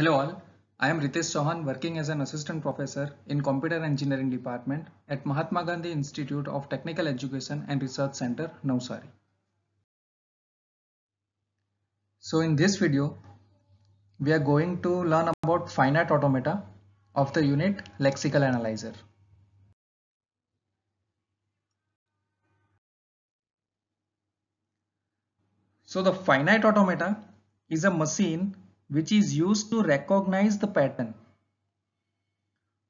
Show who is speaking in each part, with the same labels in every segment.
Speaker 1: Hello all, I am Ritesh Sohan, working as an assistant professor in Computer Engineering Department at Mahatma Gandhi Institute of Technical Education and Research Center, Navsari. So in this video, we are going to learn about finite automata of the unit lexical analyzer. So the finite automata is a machine which is used to recognize the pattern.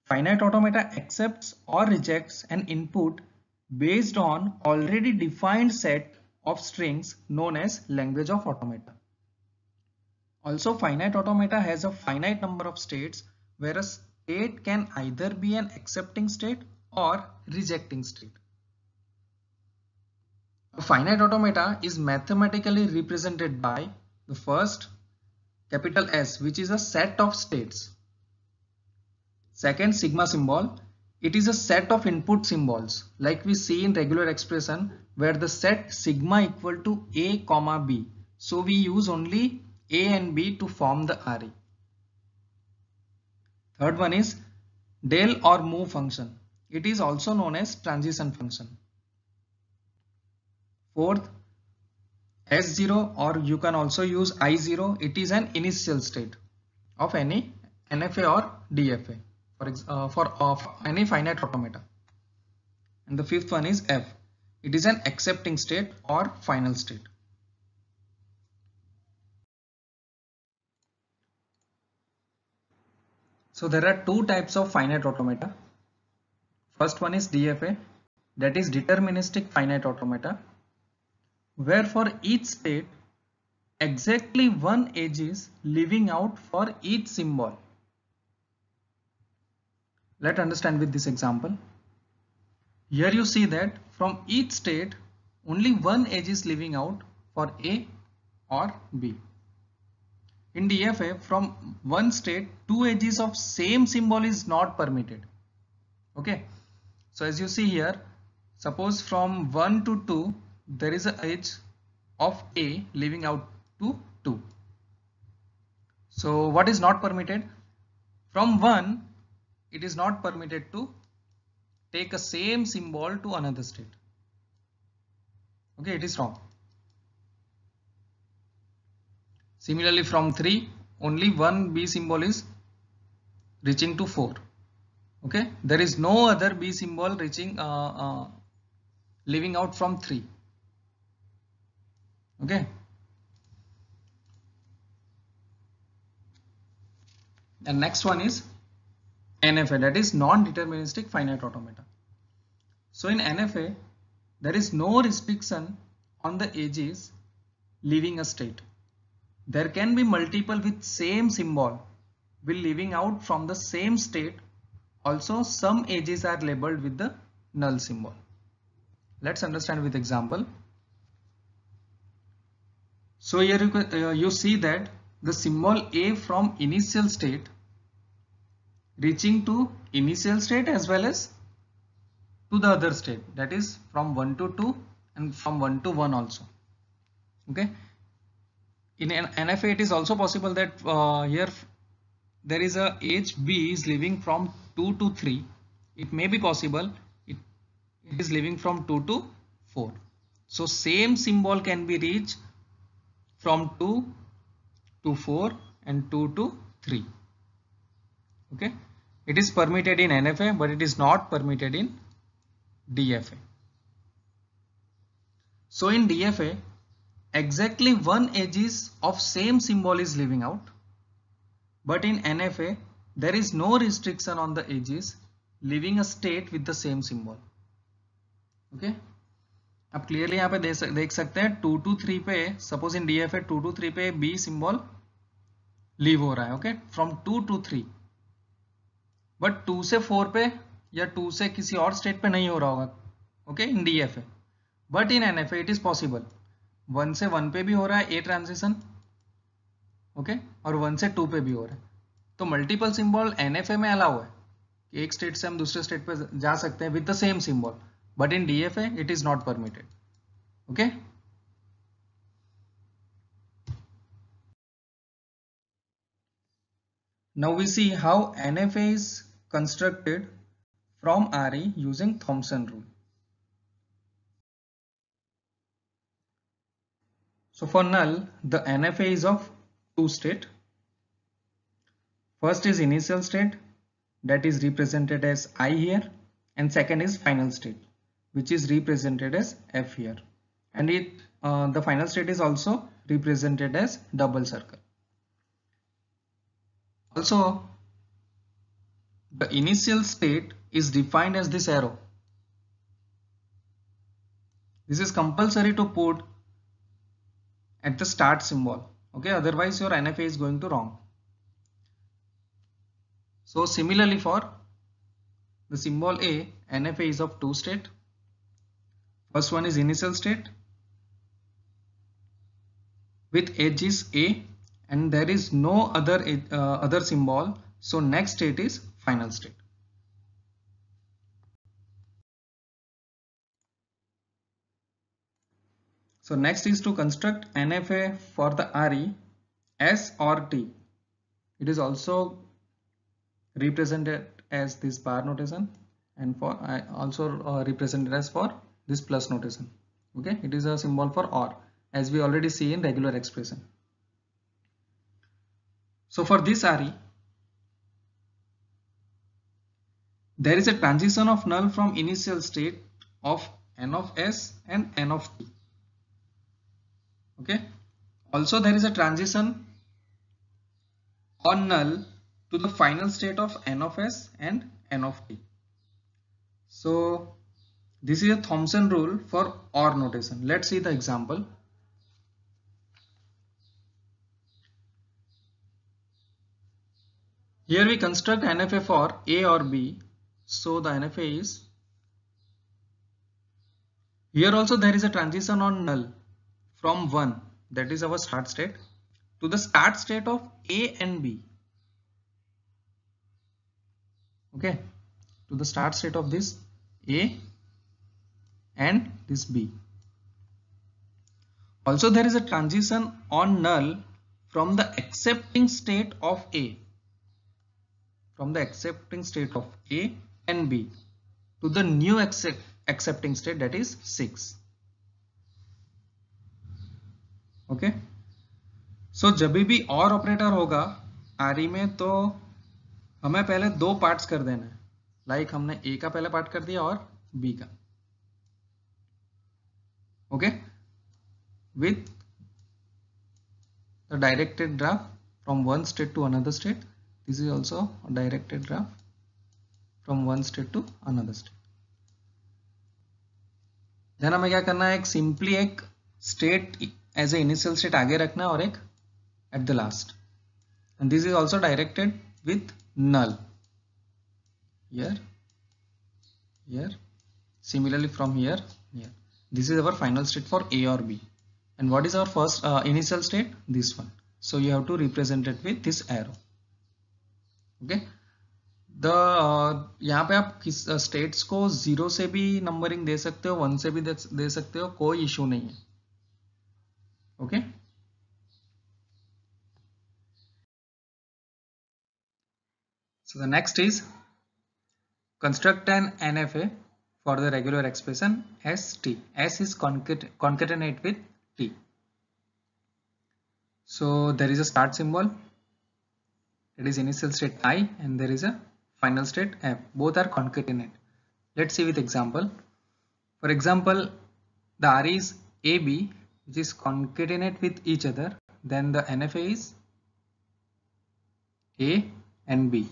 Speaker 1: Finite automata accepts or rejects an input based on already defined set of strings known as language of automata. Also finite automata has a finite number of states where a state can either be an accepting state or rejecting state. A finite automata is mathematically represented by the first capital S which is a set of states. Second sigma symbol, it is a set of input symbols like we see in regular expression where the set sigma equal to a comma b. So we use only a and b to form the array. Third one is del or move function. It is also known as transition function. Fourth, S0 or you can also use I0. It is an initial state of any NFA or DFA for, uh, for of any finite automata. And the fifth one is F. It is an accepting state or final state. So there are two types of finite automata. First one is DFA that is deterministic finite automata where for each state exactly one edge is leaving out for each symbol. Let understand with this example. Here you see that from each state only one edge is leaving out for A or B. In DFA from one state two edges of same symbol is not permitted. Okay. So as you see here suppose from 1 to 2 there is a edge of A leaving out to 2. So what is not permitted? From 1, it is not permitted to take a same symbol to another state. Okay, it is wrong. Similarly, from 3, only one B symbol is reaching to 4. Okay, there is no other B symbol reaching, uh, uh, leaving out from 3 okay the next one is NFA that is non-deterministic finite automata so in NFA there is no restriction on the edges leaving a state there can be multiple with same symbol will leaving out from the same state also some edges are labeled with the null symbol let's understand with example so here you, can, uh, you see that the symbol A from initial state reaching to initial state as well as to the other state that is from 1 to 2 and from 1 to 1 also okay in an NFA it is also possible that uh, here there is a H B is living from 2 to 3 it may be possible it, it is living from 2 to 4 so same symbol can be reached from 2 to 4 and 2 to 3 okay it is permitted in NFA but it is not permitted in DFA so in DFA exactly one edges of same symbol is leaving out but in NFA there is no restriction on the edges leaving a state with the same symbol okay आप clearly यहाँ पे देख सकते हैं two two three पे suppose in D F A two two three पे B symbol leave हो रहा है okay from two two three but two से फोर पे या टू से किसी और स्टेट पे नहीं हो रहा होगा okay in D F A but in N F A it is possible one से वन पे भी हो रहा है ए ट्रांजेक्शन ओके और वन से टू पे भी हो रहा है तो multiple symbol N F A में अलाउ है एक स्टेट से हम दूसरे स्टेट पे जा सकते हैं with the same symbol but in DFA it is not permitted. Okay. Now we see how NFA is constructed from RE using Thompson rule. So for null, the NFA is of two state. First is initial state that is represented as I here and second is final state which is represented as F here and it uh, the final state is also represented as double circle. Also the initial state is defined as this arrow. This is compulsory to put at the start symbol okay otherwise your NFA is going to wrong. So similarly for the symbol A NFA is of two state First one is initial state with edge is A and there is no other uh, other symbol. So next state is final state. So next is to construct NFA for the RE S or T. It is also represented as this bar notation and for I uh, also uh, represented as for this plus notation okay it is a symbol for or as we already see in regular expression so for this RE there is a transition of null from initial state of n of s and n of t okay also there is a transition on null to the final state of n of s and n of t so this is a Thomson rule for OR notation. Let's see the example. Here we construct NFA for A or B. So the NFA is here also there is a transition on null from 1 that is our start state to the start state of A and B. Okay, to the start state of this A and this B. Also there is a transition on null from the accepting state of A from the accepting state of A and B to the new accept, accepting state that is 6. okay so jab bhi or operator hoga or mein to हमें पहले दो parts कर देना है like like हमने ए का पहले part कर दिया और बी का okay with the directed graph from one state to another state this is also a directed graph from one state to another state then हमें क्या करना है Simply, simply state as a initial state state आगे रखना और एक at the last. And this is also directed with null. here here similarly from here here this is our final state for A or B. And what is our first uh, initial state? This one. So you have to represent it with this arrow. Okay. The, uh, यहाँ पे आप किस states uh, को zero से भी numbering दे सकते हो one से भी दे सकते हो कोई इशू नहीं है okay so the next is construct an NFA for the regular expression st. S is concat concatenate with t. So there is a start symbol. It is initial state i and there is a final state f. Both are concatenate. Let's see with example. For example, the R is AB which is concatenate with each other. Then the NFA is A and B.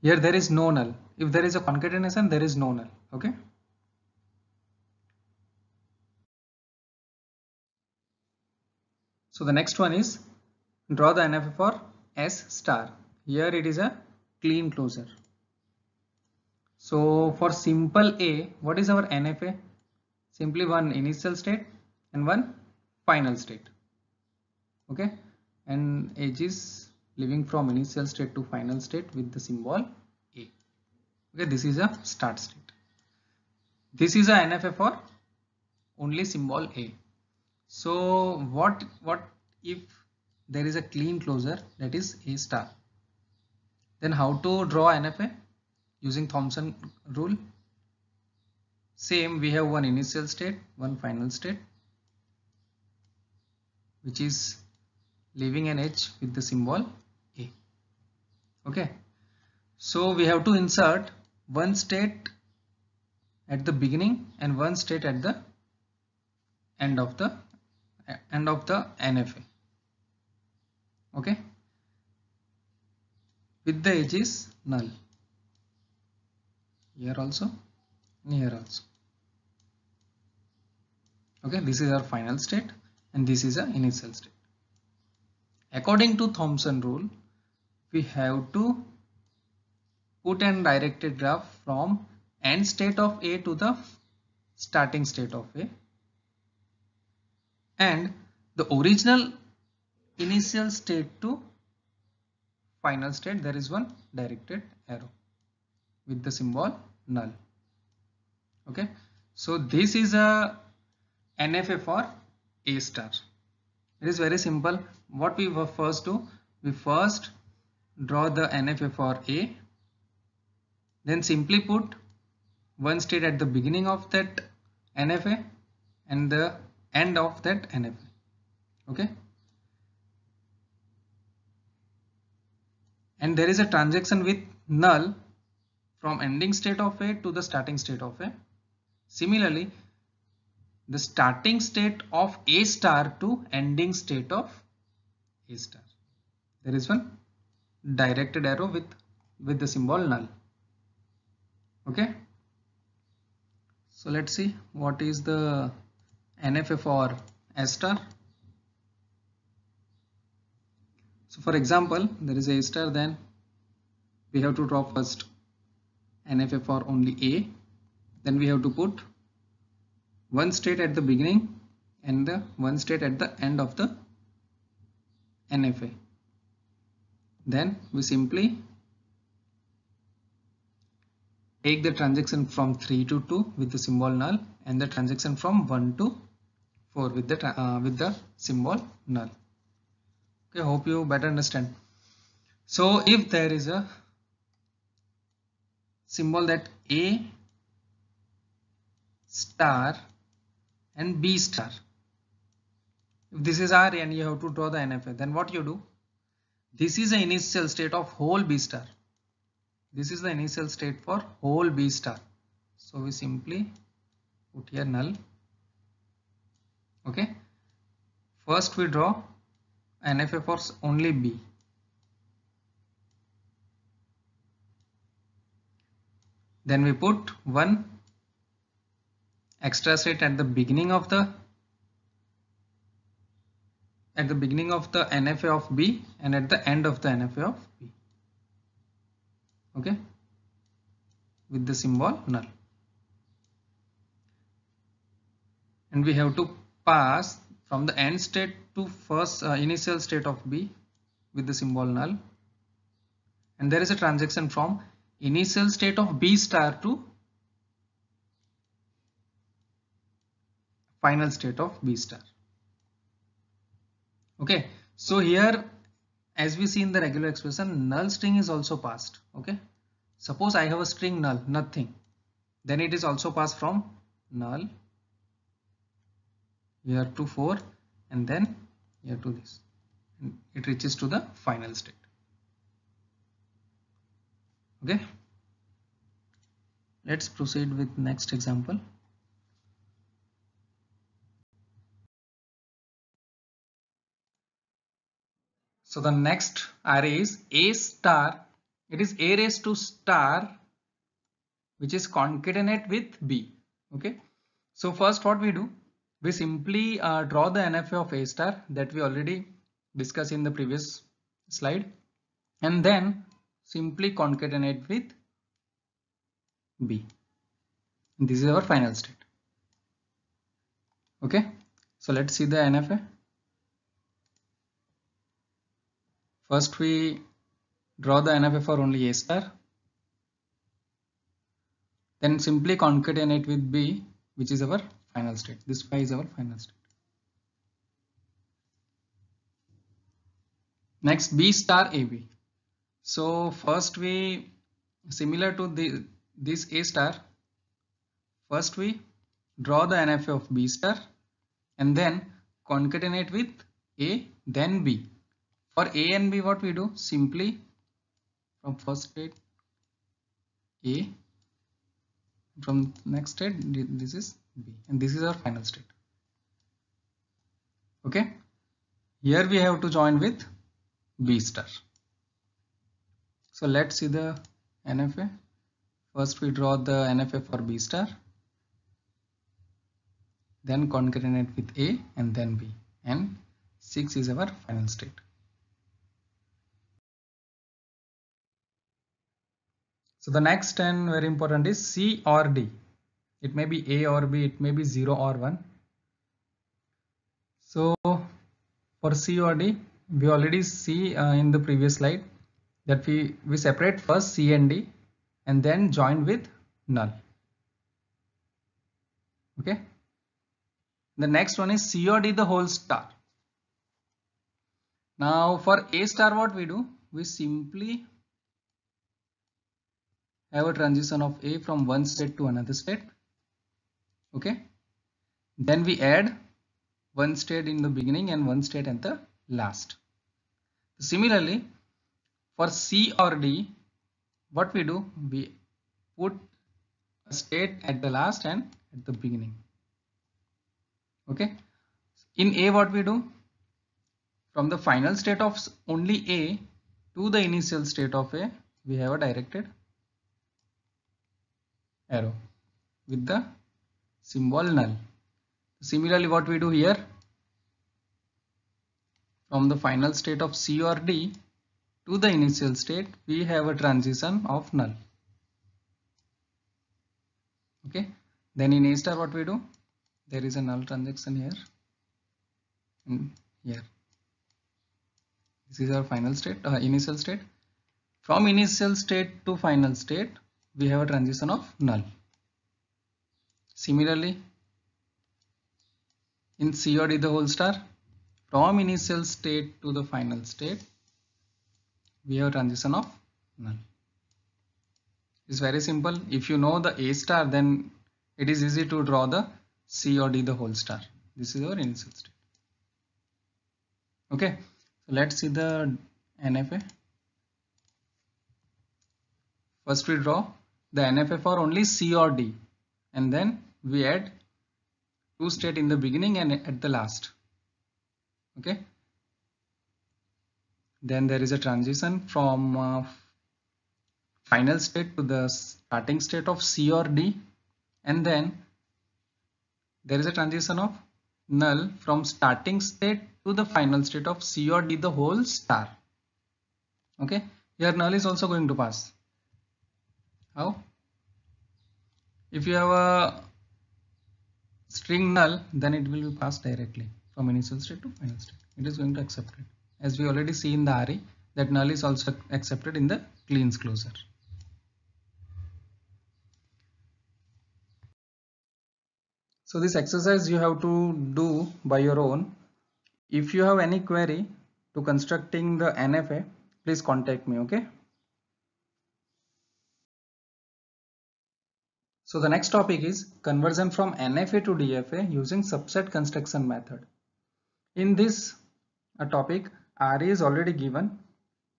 Speaker 1: Here there is no null. If there is a concatenation, there is no null. Okay. So the next one is draw the NFA for S star. Here it is a clean closure. So for simple A, what is our NFA? Simply one initial state and one final state. Okay. And edge is living from initial state to final state with the symbol A. Okay. This is a start state. This is a NFA for only symbol A. So what, what if there is a clean closure that is A star. Then how to draw NFA using Thomson rule. Same we have one initial state, one final state which is leaving an edge with the symbol A. Okay. So we have to insert one state at the beginning and one state at the end of the and of the NFA. Okay. With the edge is null. Here also, near also. Okay, this is our final state and this is our initial state. According to Thomson rule, we have to put an directed graph from end state of A to the starting state of A and the original initial state to final state there is one directed arrow with the symbol null okay so this is a NFA for A star it is very simple what we were first do we first draw the NFA for A then simply put one state at the beginning of that NFA and the end of that NFA okay and there is a transaction with null from ending state of A to the starting state of A. Similarly, the starting state of A star to ending state of A star. There is one directed arrow with, with the symbol null. Okay. So let's see what is the NFA for a star. So for example, there is a star then we have to draw first NFA for only A. Then we have to put one state at the beginning and the one state at the end of the NFA. Then we simply take the transaction from 3 to 2 with the symbol null and the transaction from 1 to 4 with the uh, with the symbol null okay hope you better understand so if there is a symbol that a star and b star if this is r and you have to draw the nfa then what you do this is the initial state of whole b star this is the initial state for whole b star so we simply put here null okay first we draw NFA force only B. Then we put one extra state at the beginning of the at the beginning of the NFA of B and at the end of the NFA of B. Okay. With the symbol null. And we have to pass from the end state to first uh, initial state of B with the symbol null and there is a transaction from initial state of B star to final state of B star. Okay, so here as we see in the regular expression null string is also passed. Okay, suppose I have a string null nothing then it is also passed from null here to 4 and then here to this and it reaches to the final state okay let's proceed with next example so the next array is a star it is a raised to star which is concatenate with b okay so first what we do we simply uh, draw the NFA of A star that we already discussed in the previous slide and then simply concatenate with B. This is our final state. Okay, so let's see the NFA. First we draw the NFA for only A star. Then simply concatenate with B which is our final state. This phi is our final state. Next B star AB. So first we similar to the, this A star. First we draw the NFA of B star and then concatenate with A then B. For A and B what we do simply from first state A from next state this is B and this is our final state. Okay. Here we have to join with B star. So let's see the NFA. First we draw the NFA for B star. Then concatenate with A and then B and 6 is our final state. So the next and very important is C or D it may be a or b it may be 0 or 1 so for c or d we already see uh, in the previous slide that we we separate first c and d and then join with null okay the next one is c or d the whole star now for a star what we do we simply have a transition of a from one state to another state okay then we add one state in the beginning and one state at the last similarly for c or d what we do we put a state at the last and at the beginning okay in a what we do from the final state of only a to the initial state of a we have a directed arrow with the symbol null. Similarly, what we do here from the final state of C or D to the initial state, we have a transition of null. Okay, then in A star, what we do? There is a null transaction here and here. This is our final state, uh, initial state. From initial state to final state, we have a transition of null. Similarly, in COD the whole star, from initial state to the final state, we have transition of null. It's very simple. If you know the A star, then it is easy to draw the D the whole star. This is our initial state. Okay, so let's see the NFA. First we draw the NFA for only C or D and then we add two state in the beginning and at the last okay then there is a transition from uh, final state to the starting state of C or D and then there is a transition of null from starting state to the final state of C or D the whole star okay here null is also going to pass how if you have a string null, then it will be passed directly from initial state to final state. It is going to accept it. As we already see in the array, that null is also accepted in the cleans closure. So this exercise you have to do by your own. If you have any query to constructing the NFA, please contact me, okay? So the next topic is conversion from NFA to DFA using subset construction method. In this uh, topic, RA is already given.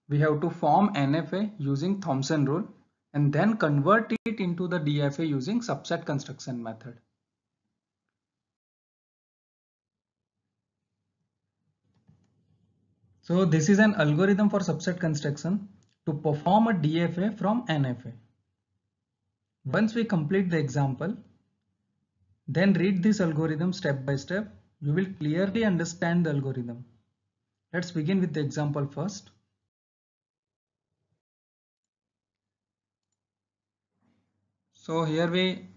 Speaker 1: We have to form NFA using Thomson rule and then convert it into the DFA using subset construction method. So this is an algorithm for subset construction to perform a DFA from NFA. Hmm. Once we complete the example, then read this algorithm step by step. You will clearly understand the algorithm. Let's begin with the example first. So here we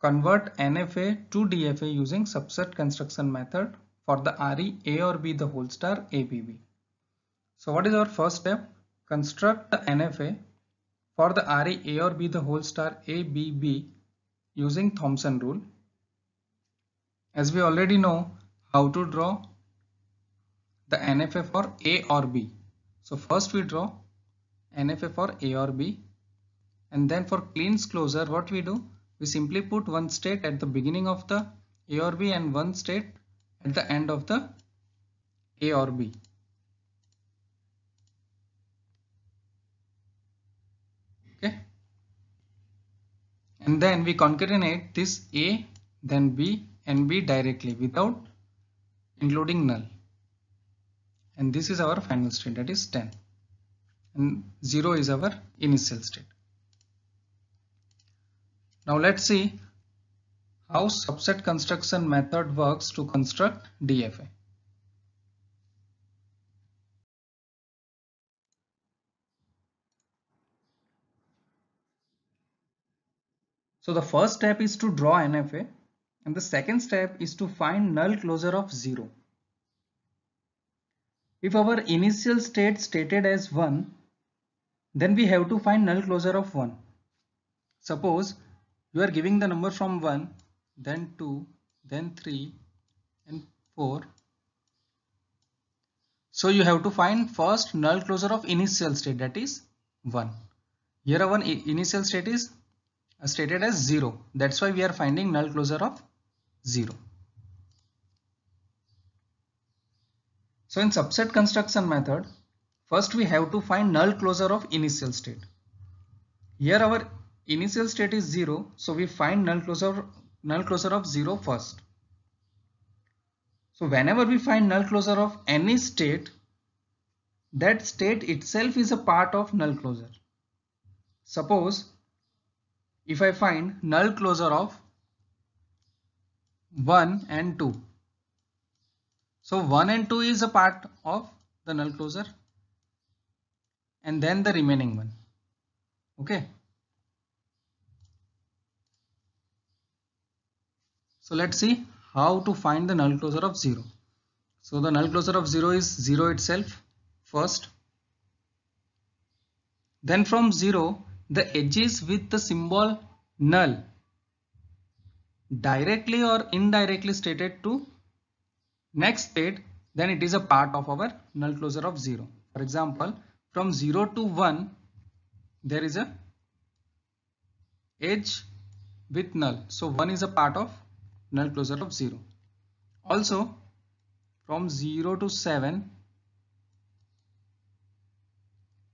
Speaker 1: convert NFA to DFA using subset construction method for the RE A or B the whole star ABB. So what is our first step? Construct the NFA for the array A or B the whole star A B B using Thomson rule. As we already know how to draw the NFA for A or B. So first we draw NFA for A or B and then for cleans closure what we do we simply put one state at the beginning of the A or B and one state at the end of the A or B. and then we concatenate this A then B and B directly without including null and this is our final state that is 10 and 0 is our initial state. Now let's see how subset construction method works to construct DFA. So the first step is to draw NFA and the second step is to find null closure of 0. If our initial state stated as 1, then we have to find null closure of 1. Suppose you are giving the number from 1, then 2, then 3 and 4. So you have to find first null closure of initial state that is 1. Here our initial state is stated as 0. That's why we are finding null closure of 0. So in subset construction method, first we have to find null closure of initial state. Here our initial state is 0, so we find null closure, null closure of 0 first. So whenever we find null closure of any state, that state itself is a part of null closure. Suppose if I find null closure of 1 and 2. So 1 and 2 is a part of the null closure and then the remaining one. Okay. So let's see how to find the null closure of 0. So the null closure of 0 is 0 itself first. Then from 0 the edges with the symbol null directly or indirectly stated to next state then it is a part of our null closure of 0. For example from 0 to 1 there is a edge with null. So 1 is a part of null closure of 0. Also from 0 to 7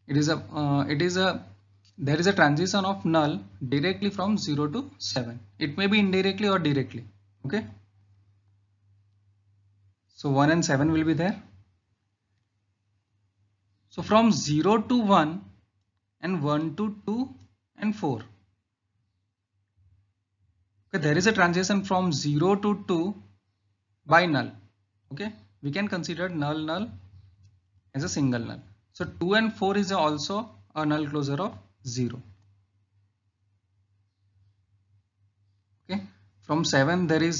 Speaker 1: it is a uh, it is a there is a transition of null directly from 0 to 7. It may be indirectly or directly. Okay. So 1 and 7 will be there. So from 0 to 1 and 1 to 2 and 4. Okay, there is a transition from 0 to 2 by null. Okay, we can consider null null as a single null. So 2 and 4 is also a null closure of 0 okay from 7 there is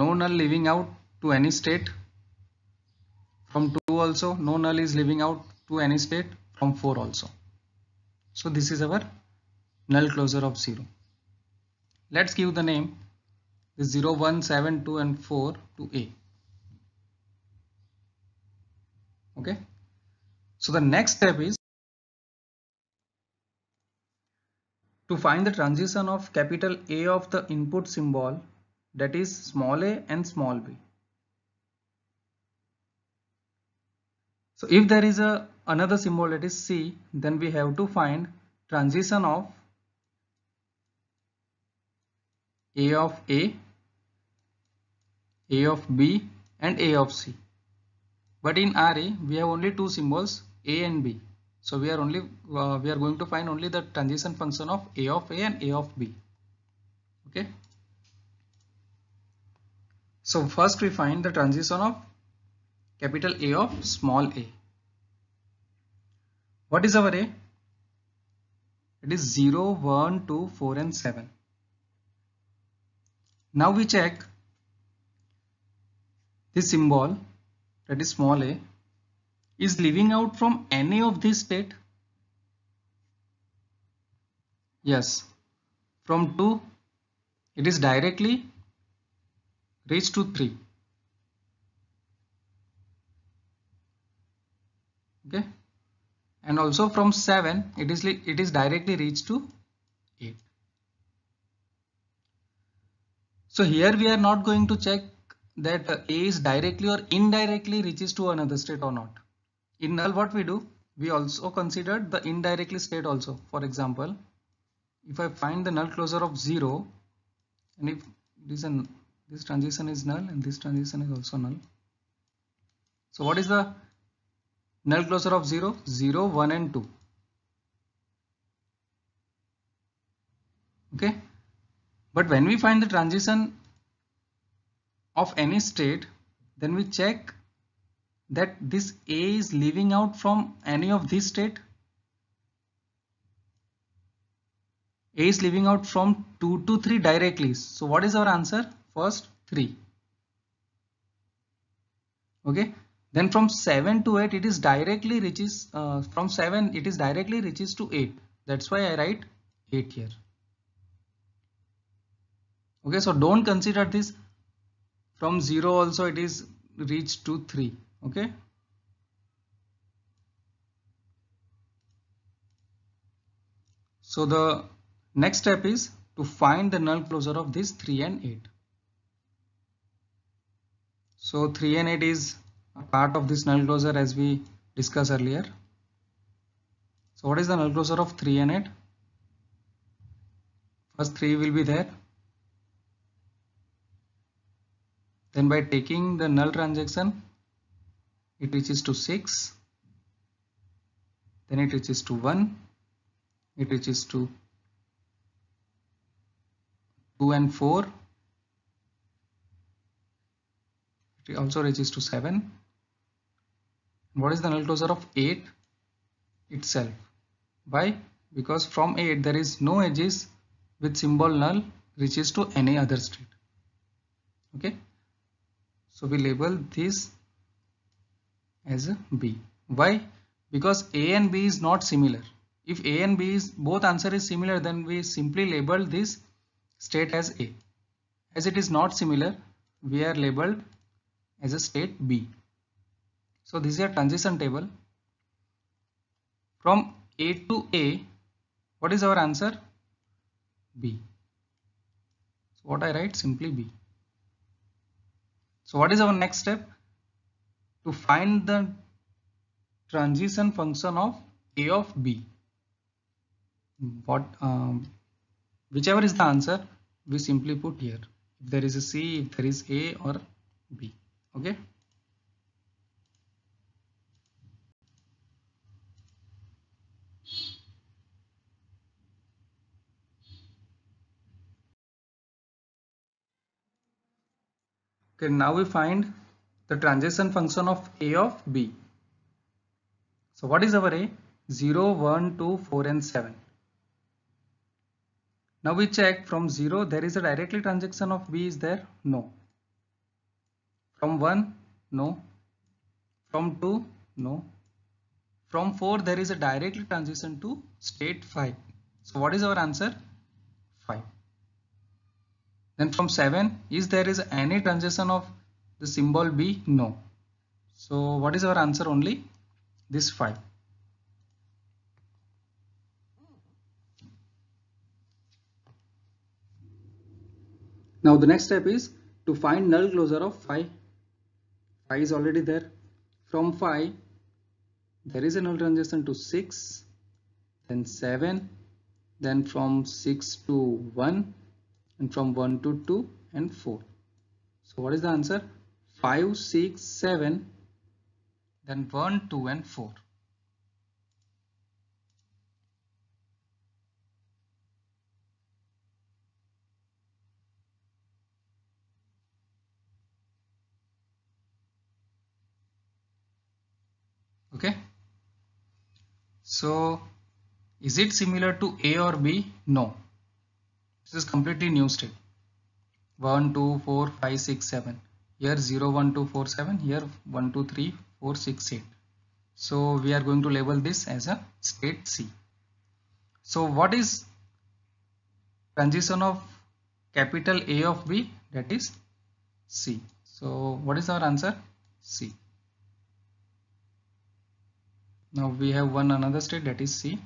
Speaker 1: no null leaving out to any state from 2 also no null is leaving out to any state from 4 also so this is our null closure of 0 let's give the name the 0 1 7 2 and 4 to a okay so the next step is To find the transition of capital A of the input symbol that is small a and small b. So if there is a another symbol that is C then we have to find transition of A of A, A of B and A of C. But in RA we have only two symbols A and B. So we are only uh, we are going to find only the transition function of a of a and a of b. Okay. So first we find the transition of capital A of small a. What is our a? It is 0, 1, 2, 4 and 7. Now we check this symbol that is small a is leaving out from any of this state? Yes, from 2 it is directly reached to 3. Okay, and also from 7 it is it is directly reached to 8. So here we are not going to check that uh, A is directly or indirectly reaches to another state or not in null what we do? We also considered the indirectly state also. For example, if I find the null closure of 0 and if this, an, this transition is null and this transition is also null. So what is the null closure of 0? 0, 1 and 2. Okay. But when we find the transition of any state, then we check that this A is leaving out from any of this state? A is leaving out from 2 to 3 directly. So what is our answer? First 3. Okay. Then from 7 to 8 it is directly reaches uh, from 7 it is directly reaches to 8. That's why I write 8 here. Okay. So don't consider this from 0 also it is reached to 3 okay so the next step is to find the null closure of this 3 and 8 so 3 and 8 is a part of this null closure as we discussed earlier so what is the null closure of 3 and 8 first 3 will be there then by taking the null transaction it reaches to 6 then it reaches to 1 it reaches to 2 and 4 it also reaches to 7 what is the null closure of 8 itself why because from 8 there is no edges with symbol null reaches to any other state okay so we label this as B. Why? Because A and B is not similar. If A and B is both answer is similar then we simply label this state as A. As it is not similar we are labeled as a state B. So this is a transition table. From A to A what is our answer? B. So what I write simply B. So what is our next step? to find the transition function of a of b what um, whichever is the answer we simply put here if there is a c if there is a or b okay okay now we find the transition function of a of b. So what is our a? 0, 1, 2, 4 and 7. Now we check from 0 there is a directly transaction of b is there? No. From 1? No. From 2? No. From 4 there is a directly transition to state 5. So what is our answer? 5. Then from 7 is there is any transition of the symbol be no. So what is our answer only? This 5. Now the next step is to find null closure of 5. 5 is already there. From 5 there is a null transition to 6 then 7 then from 6 to 1 and from 1 to 2 and 4. So what is the answer? 5, 6, 7, then 1, 2 and 4. okay so is it similar to a or b no this is completely new state 1 2 4 5 6 7 here 0 1 2 4 7 here 1 2 3 4 6 8 so we are going to label this as a state c so what is transition of capital a of b that is c so what is our answer c now we have one another state that is c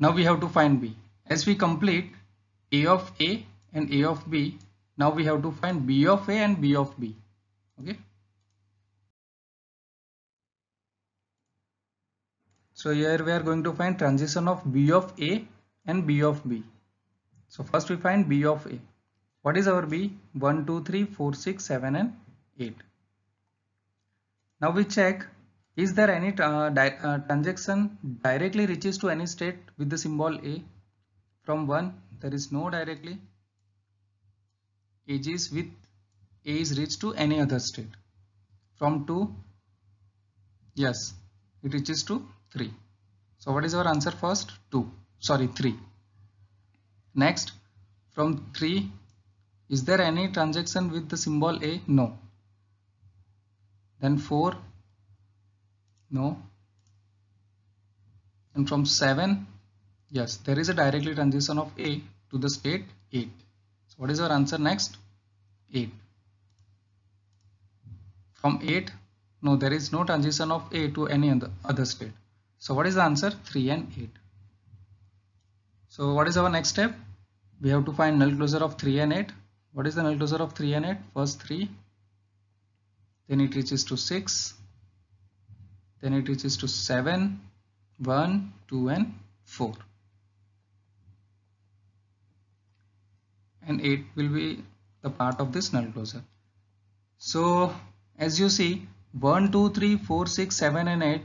Speaker 1: now we have to find b as we complete a of a and a of b now we have to find B of A and B of B. Okay. So here we are going to find transition of B of A and B of B. So first we find B of A. What is our B? 1, 2, 3, 4, 6, 7 and 8. Now we check is there any uh, di uh, transaction directly reaches to any state with the symbol A? From 1 there is no directly ages with a is reached to any other state from 2 yes it reaches to 3 so what is our answer first 2 sorry 3 next from 3 is there any transaction with the symbol a no then 4 no and from 7 yes there is a directly transition of a to the state 8 so what is our answer next? 8. From 8, no, there is no transition of A to any other state. So what is the answer? 3 and 8. So what is our next step? We have to find null closure of 3 and 8. What is the null closure of 3 and 8? First 3, then it reaches to 6, then it reaches to 7, 1, 2 and 4. and 8 will be the part of this null closure. So as you see 1, 2, 3, 4, 6, 7 and 8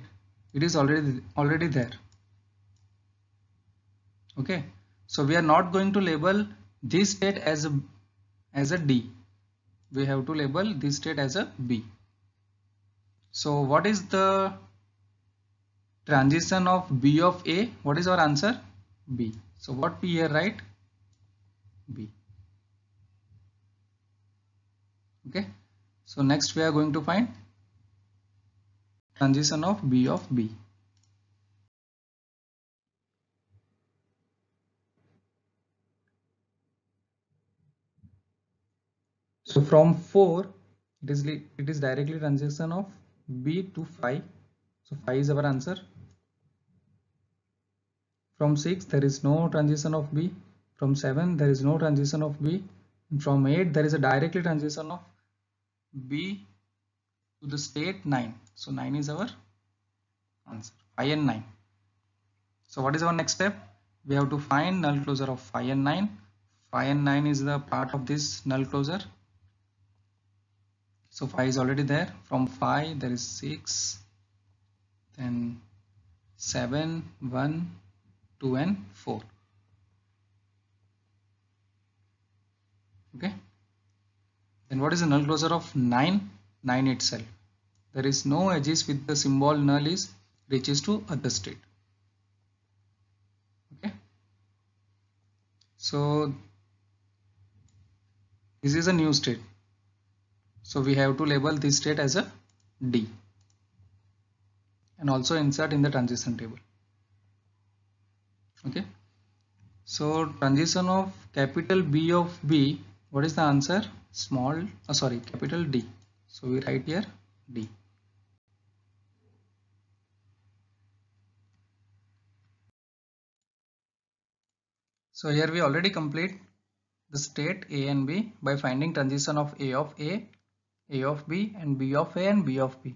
Speaker 1: it is already already there. Okay. So we are not going to label this state as a as a D. We have to label this state as a B. So what is the transition of B of A? What is our answer? B. So what we here write? B okay so next we are going to find transition of b of b so from 4 it is it is directly transition of b to 5 so 5 is our answer from 6 there is no transition of b from 7 there is no transition of b from 8 there is a directly transition of B to the state 9. So 9 is our answer. 5 and 9. So what is our next step? We have to find null closure of 5 and 9. 5 and 9 is the part of this null closure. So 5 is already there. From 5 there is 6, then 7, 1, 2 and 4. Then what is the null closure of 9? 9 itself. There is no edges with the symbol null is reaches to other state. Okay. So this is a new state. So we have to label this state as a D and also insert in the transition table. Okay. So transition of capital B of B, what is the answer? small uh, sorry capital D so we write here D so here we already complete the state A and B by finding transition of A of A A of B and B of A and B of B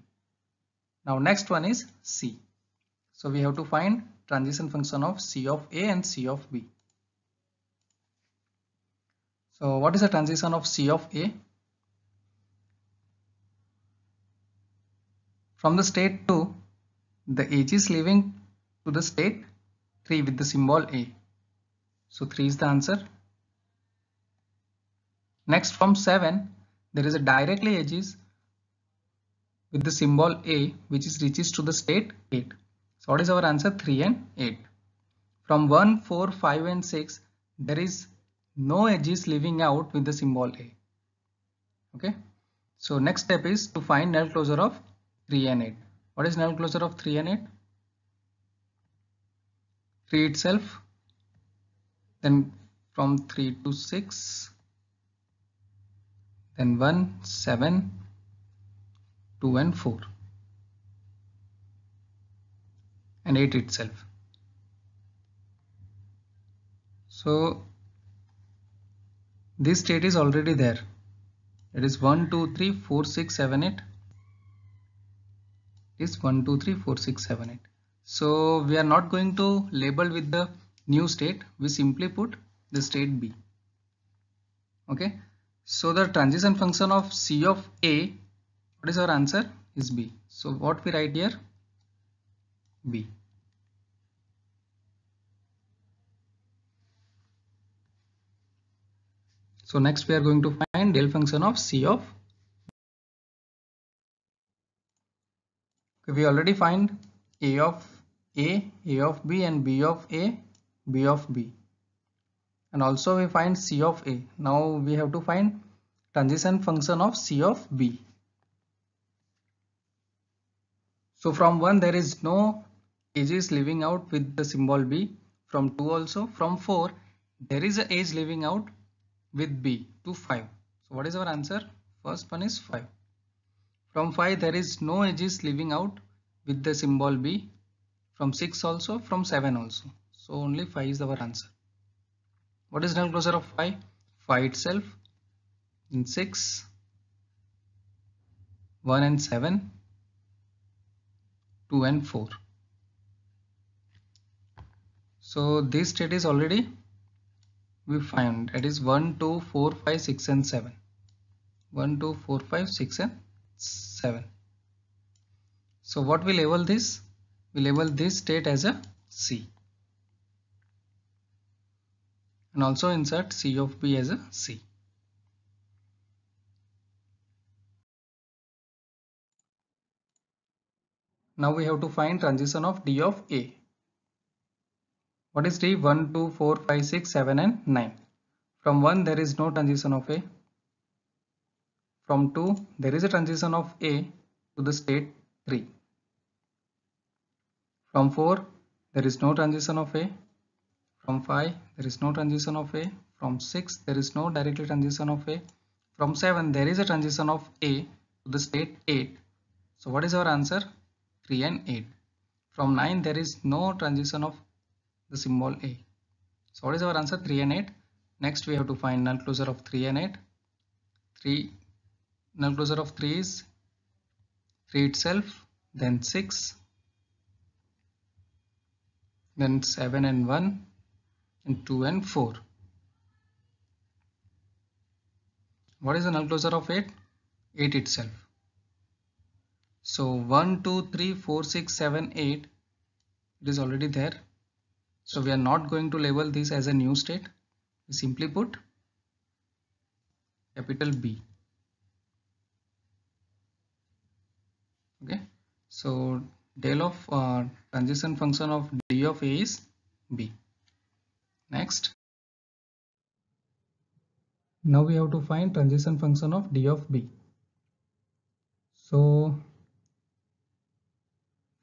Speaker 1: now next one is C so we have to find transition function of C of A and C of B so what is the transition of C of A? From the state 2, the H is leaving to the state 3 with the symbol A. So 3 is the answer. Next from 7, there is a directly edges with the symbol A which is reaches to the state 8. So what is our answer? 3 and 8. From 1, 4, 5 and 6, there is no edge is leaving out with the symbol A. Okay. So next step is to find null closure of 3 and 8. What is null closure of 3 and 8? 3 itself. Then from 3 to 6. Then 1, 7, 2 and 4. And 8 itself. So this state is already there it is 1 2 3 4 6 7 8 is 1 2 3 4 6 7 8 so we are not going to label with the new state we simply put the state b okay so the transition function of c of a what is our answer is b so what we write here b So next we are going to find del function of C of we already find A of A, A of B and B of A, B of B and also we find C of A. Now we have to find transition function of C of B. So from 1 there is no edges leaving out with the symbol B. From 2 also. From 4 there is a edge leaving out with B to 5. So what is our answer? First one is 5. From 5 there is no edges leaving out with the symbol B. From 6 also, from 7 also. So only 5 is our answer. What is null closure of 5? 5 itself. In 6, 1 and 7, 2 and 4. So this state is already we find that is 1 2 4 5 6 and 7 1 2 4 5 6 and 7 so what we label this we label this state as a c and also insert c of b as a c now we have to find transition of d of a what is 3? 1, 2, 4, 5, 6, 7 and 9. From 1 there is no transition of A. From 2 there is a transition of A to the state 3. From 4 there is no transition of A. From 5 there is no transition of A. From 6 there is no directly transition of A. From 7 there is a transition of A to the state 8. So what is our answer? 3 and 8. From 9 there is no transition of the symbol A. So what is our answer? 3 and 8. Next we have to find null closure of 3 and 8. 3 null closure of 3 is 3 itself, then 6, then 7 and 1, and 2 and 4. What is the null closure of 8? 8 itself. So 1, 2, 3, 4, 6, 7, 8 it is already there so we are not going to label this as a new state. We simply put capital B. Okay. So del of uh, transition function of D of A is B. Next. Now we have to find transition function of D of B. So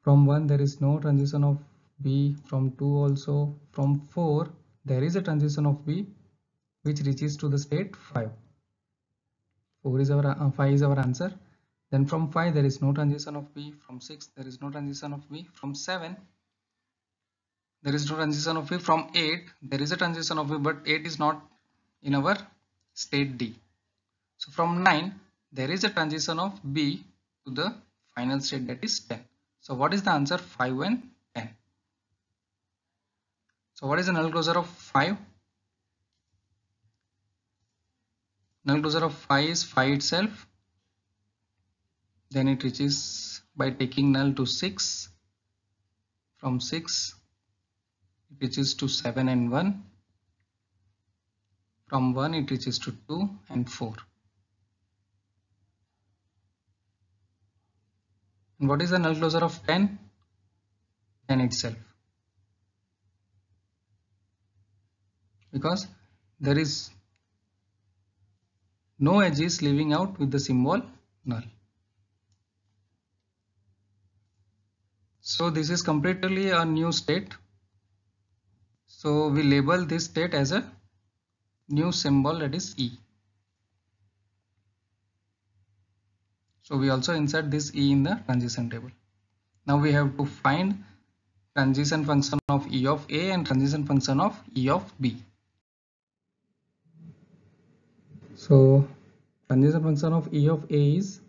Speaker 1: from 1 there is no transition of b from 2 also from 4 there is a transition of b which reaches to the state 5 4 is our uh, 5 is our answer then from 5 there is no transition of b from 6 there is no transition of b from 7 there is no transition of b from 8 there is a transition of b but 8 is not in our state d so from 9 there is a transition of b to the final state that is 10 so what is the answer 5 and so what is the null closure of 5? Null closure of 5 is 5 itself. Then it reaches by taking null to 6. From 6 it reaches to 7 and 1. From 1 it reaches to 2 and 4. And what is the null closure of 10? 10 itself. because there is no edge is leaving out with the symbol null. So this is completely a new state. So we label this state as a new symbol that is E. So we also insert this E in the transition table. Now we have to find transition function of E of A and transition function of E of B. So transition function of E of A is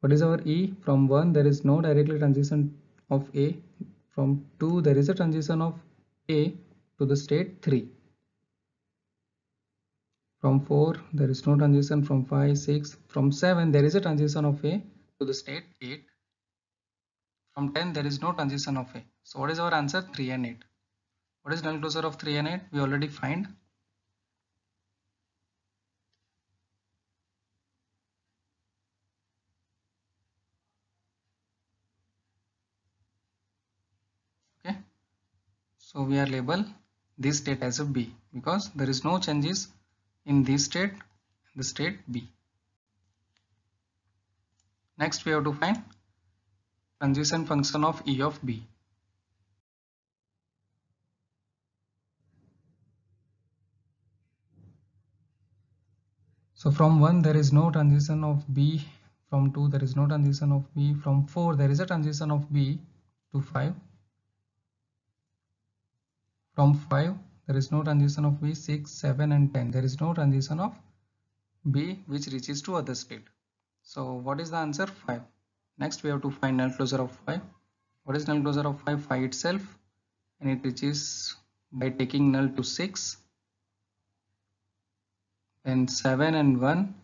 Speaker 1: what is our E from 1 there is no directly transition of A from 2 there is a transition of A to the state 3 from 4 there is no transition from 5 6 from 7 there is a transition of A to the state 8 from 10 there is no transition of A so what is our answer 3 and 8 what is null closure of 3 and 8 we already find So we are label this state as a B because there is no changes in this state the state B. Next we have to find transition function of E of B. So from 1 there is no transition of B, from 2 there is no transition of B, from 4 there is a transition of B to 5 from 5 there is no transition of b 6 7 and 10 there is no transition of b which reaches to other state so what is the answer 5 next we have to find null closure of 5 what is null closure of 5 5 itself and it reaches by taking null to 6 and 7 and 1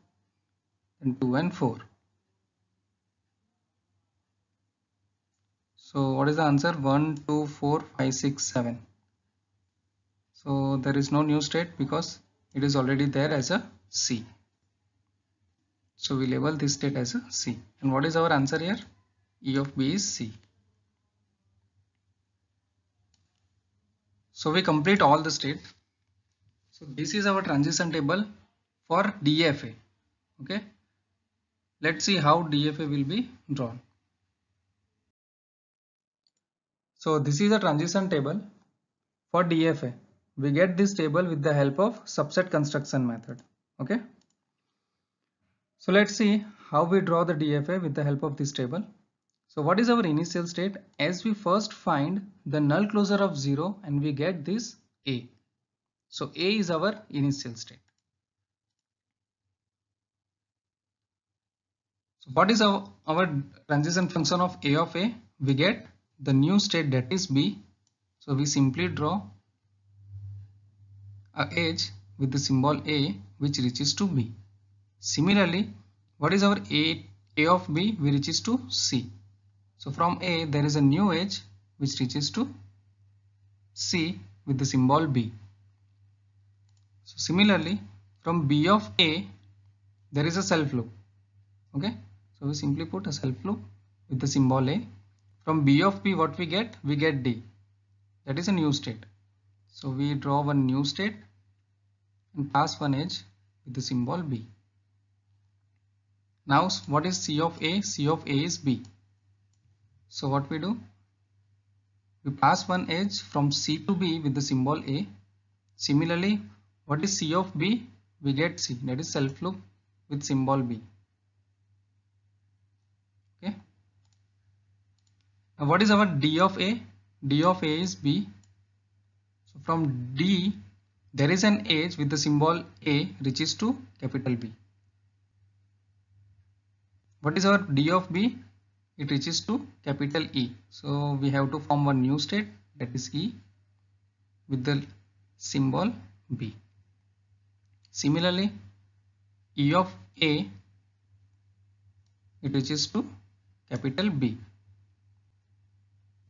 Speaker 1: and 2 and 4 so what is the answer 1 2 4 5 6 7 so there is no new state because it is already there as a C so we label this state as a C and what is our answer here E of B is C so we complete all the state so this is our transition table for DFA okay let's see how DFA will be drawn so this is a transition table for DFA we get this table with the help of subset construction method okay so let's see how we draw the DFA with the help of this table so what is our initial state as we first find the null closure of 0 and we get this A so A is our initial state So what is our, our transition function of A of A we get the new state that is B so we simply draw a edge with the symbol A which reaches to B. Similarly, what is our A, A of B We reaches to C. So from A there is a new edge which reaches to C with the symbol B. So similarly from B of A there is a self loop. Okay. So we simply put a self loop with the symbol A. From B of P what we get? We get D. That is a new state. So we draw one new state and pass one edge with the symbol B. Now what is C of A? C of A is B. So what we do? We pass one edge from C to B with the symbol A. Similarly, what is C of B? We get C that is self loop with symbol B. Okay. Now what is our D of A? D of A is B so from D there is an edge with the symbol A reaches to capital B. What is our D of B? It reaches to capital E. So we have to form one new state that is E with the symbol B. Similarly, E of A it reaches to capital B.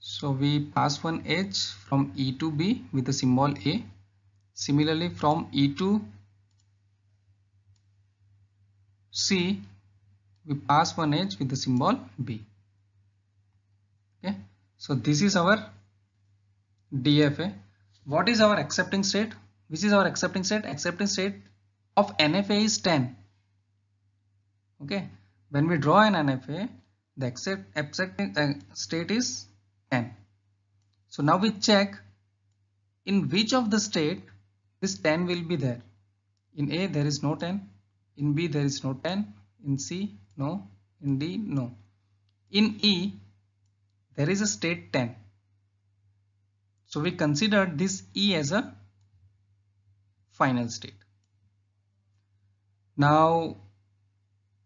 Speaker 1: So we pass one edge from E to B with the symbol A. Similarly from E to C we pass one edge with the symbol B. Okay. So this is our DFA. What is our accepting state? Which is our accepting state? Accepting state of NFA is 10. Okay. When we draw an NFA, the accept, accepting uh, state is 10. So now we check in which of the state this 10 will be there. In A there is no 10, in B there is no 10, in C no, in D no. In E there is a state 10. So we consider this E as a final state. Now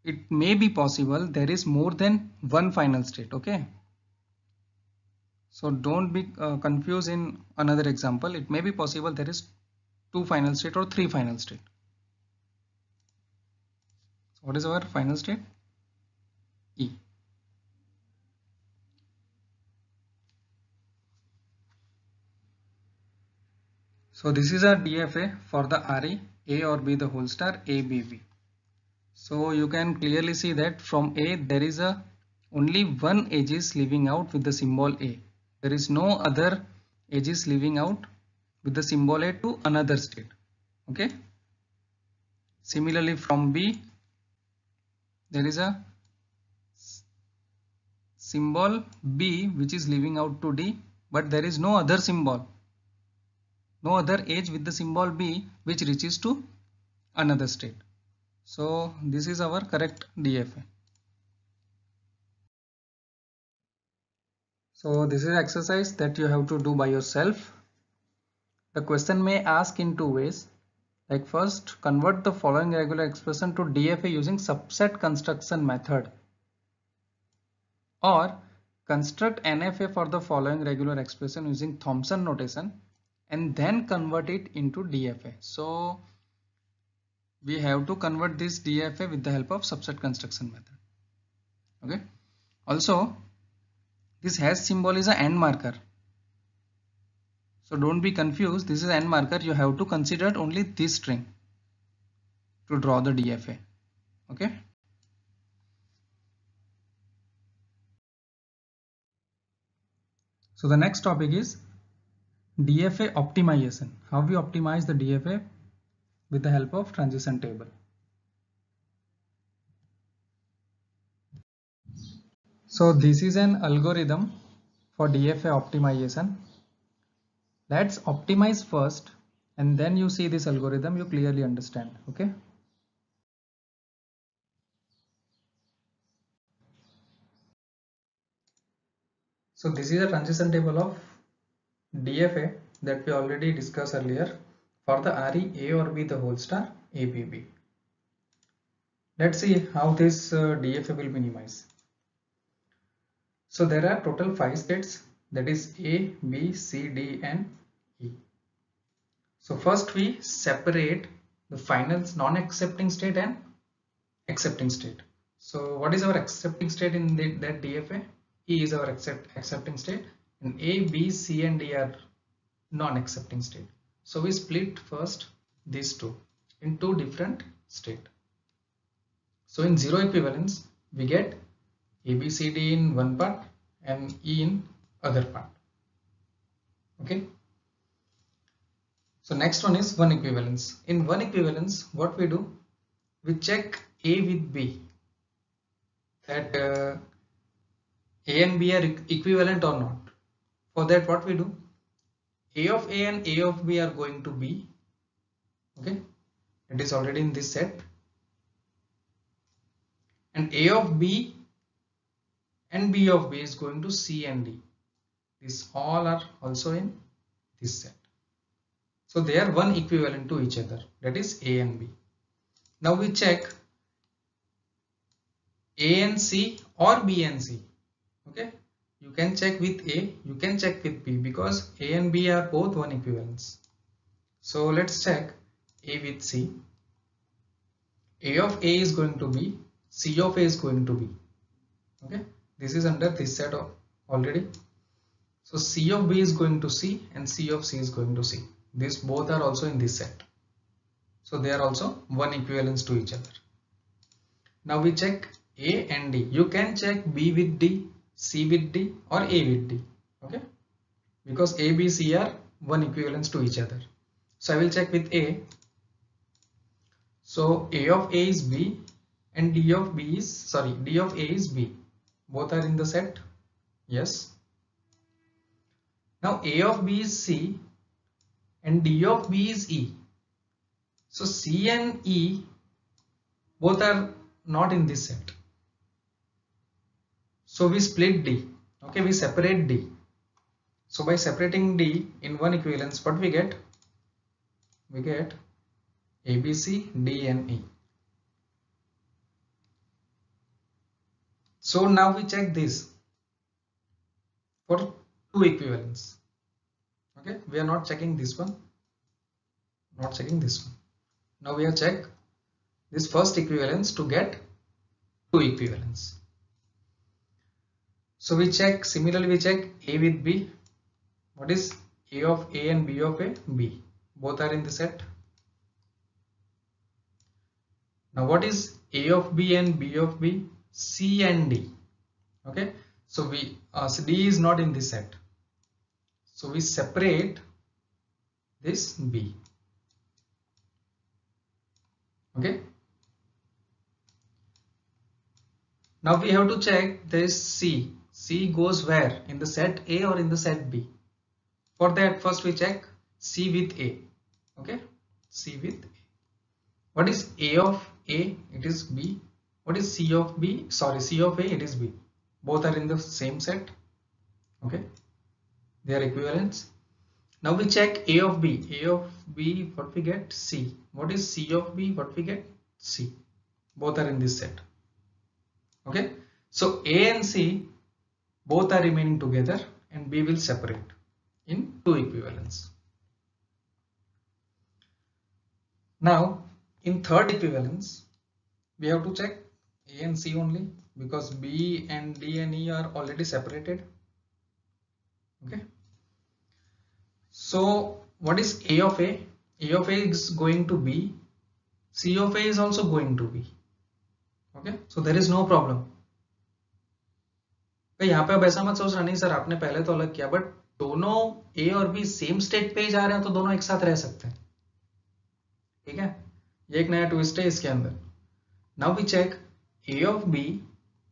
Speaker 1: it may be possible there is more than one final state okay so don't be uh, confused in another example. It may be possible there is two final state or three final state. So what is our final state? E. So this is our DFA for the RE A or B the whole star ABV. So you can clearly see that from A there is a only one edge is leaving out with the symbol A there is no other edges leaving out with the symbol A to another state. Okay. Similarly, from B, there is a symbol B which is leaving out to D, but there is no other symbol, no other edge with the symbol B which reaches to another state. So this is our correct DFA. So this is exercise that you have to do by yourself. The question may ask in two ways. Like first, convert the following regular expression to DFA using subset construction method. Or construct NFA for the following regular expression using Thomson notation and then convert it into DFA. So we have to convert this DFA with the help of subset construction method. Okay. Also, this hash symbol is a end marker. So don't be confused. This is end marker. You have to consider only this string to draw the DFA. Okay. So the next topic is DFA optimization. How we optimize the DFA with the help of transition table. So this is an algorithm for DFA optimization. Let's optimize first and then you see this algorithm you clearly understand. Okay. So this is a transition table of DFA that we already discussed earlier for the RE A or B the whole star ABB. Let's see how this uh, DFA will minimize. So there are total five states that is A, B, C, D and E. So first we separate the final non-accepting state and accepting state. So what is our accepting state in the, that DFA? E is our accept, accepting state and A, B, C and D are non-accepting state. So we split first these two in two different state. So in zero equivalence we get ABCD in one part and E in other part. Okay. So next one is one equivalence. In one equivalence, what we do? We check A with B that uh, A and B are equivalent or not. For that, what we do? A of A and A of B are going to B. Okay, it is already in this set. And A of B and B of B is going to C and D. These all are also in this set. So they are one equivalent to each other that is A and B. Now we check A and C or B and C. Okay, you can check with A, you can check with B because A and B are both one equivalence. So let's check A with C. A of A is going to be, C of A is going to be. Okay, this is under this set of already so c of b is going to c and c of c is going to c these both are also in this set so they are also one equivalence to each other now we check a and d you can check b with d c with d or a with d okay because a b c are one equivalence to each other so i will check with a so a of a is b and d of b is sorry d of a is b both are in the set yes now a of b is c and d of b is e so c and e both are not in this set so we split d okay we separate d so by separating d in one equivalence what we get we get A B C D and e So now we check this for two equivalents. Okay, we are not checking this one, not checking this one. Now we are check this first equivalence to get two equivalents. So we check similarly we check A with B. What is A of A and B of A? B. Both are in the set. Now what is A of B and B of B? C and D. Okay, so we uh, so D is not in this set. So we separate this B. Okay. Now we have to check this C. C goes where? In the set A or in the set B? For that first we check C with A. Okay. C with A. What is A of A? It is B what is C of B? Sorry, C of A, it is B. Both are in the same set. Okay. They are equivalents. Now we check A of B. A of B, what we get? C. What is C of B? What we get? C. Both are in this set. Okay. So A and C, both are remaining together and B will separate in two equivalents. Now in third equivalence, we have to check A and C only because B and D and E are already separated. Okay. So what is A of A? A of A is going to B. C of A is also going to B. Okay. So there is no problem. तो यहाँ पे अब ऐसा मत सोच रहा नहीं sir आपने पहले तो अलग किया बट दोनों ए और बी सेम स्टेट पे ही जा रहे हैं तो दोनों एक साथ रह सकते हैं ठीक है ये एक नया ट्विस्ट है इसके अंदर now we check a of b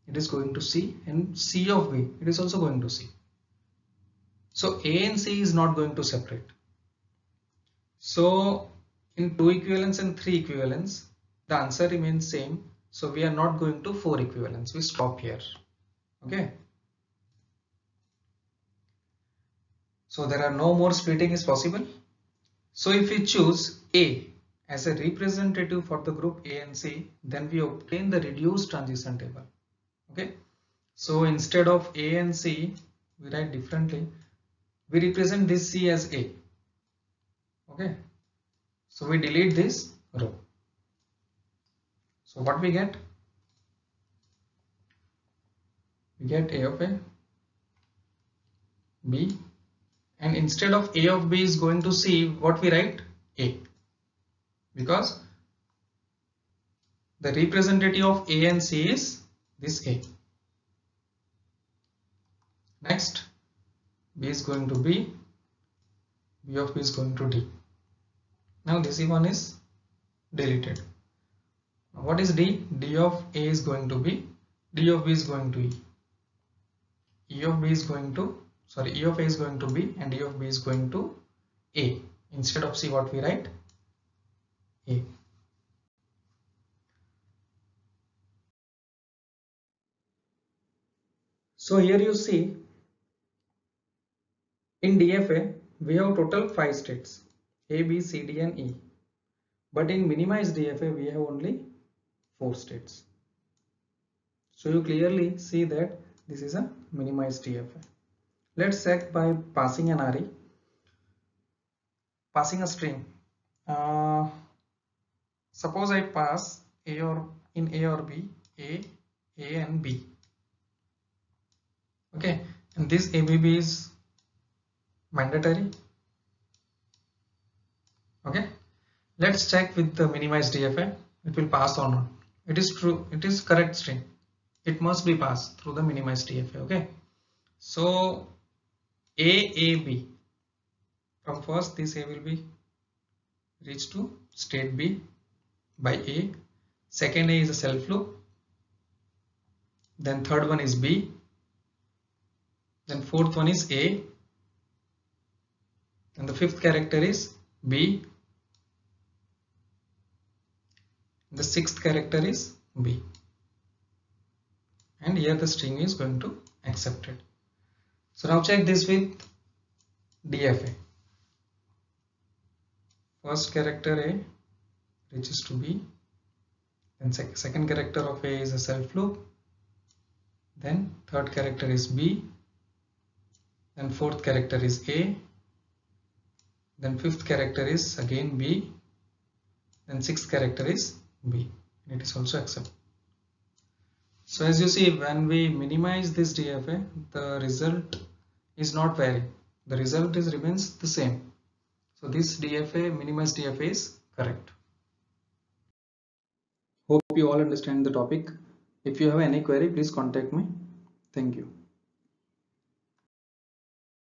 Speaker 1: it is going to c and c of b it is also going to c so a and c is not going to separate so in two equivalents and three equivalents the answer remains same so we are not going to four equivalents we stop here okay so there are no more splitting is possible so if we choose a as a representative for the group A and C, then we obtain the reduced transition table. Okay, so instead of A and C, we write differently. We represent this C as A. Okay, so we delete this row. So what we get? We get A of A, B, and instead of A of B is going to C, what we write? A because the representative of A and C is this A. Next, B is going to B, B of B is going to D. Now this one is deleted. what is D? D of A is going to B, D of B is going to E. E of B is going to, sorry, E of A is going to B and E of B is going to A. Instead of C what we write? So here you see in DFA we have total 5 states A, B, C, D and E but in minimized DFA we have only 4 states. So you clearly see that this is a minimized DFA. Let's check by passing an array, passing a string. Uh, Suppose I pass A or in A or B, A, A and B. Okay, and this ABB is mandatory. Okay, let's check with the minimized DFA. It will pass or not. It is true. It is correct string. It must be passed through the minimized DFA. Okay, so AAB. From first, this A will be reach to state B by A. Second A is a self loop. Then third one is B. Then fourth one is A. And the fifth character is B. The sixth character is B. And here the string is going to accept it. So now check this with DFA. First character A which is to be and sec second character of A is a self loop then third character is B then fourth character is A then fifth character is again B then sixth character is B it is also accepted so as you see when we minimize this DFA the result is not varying the result is remains the same so this DFA minimized DFA is correct hope you all understand the topic if you have any query please contact me thank you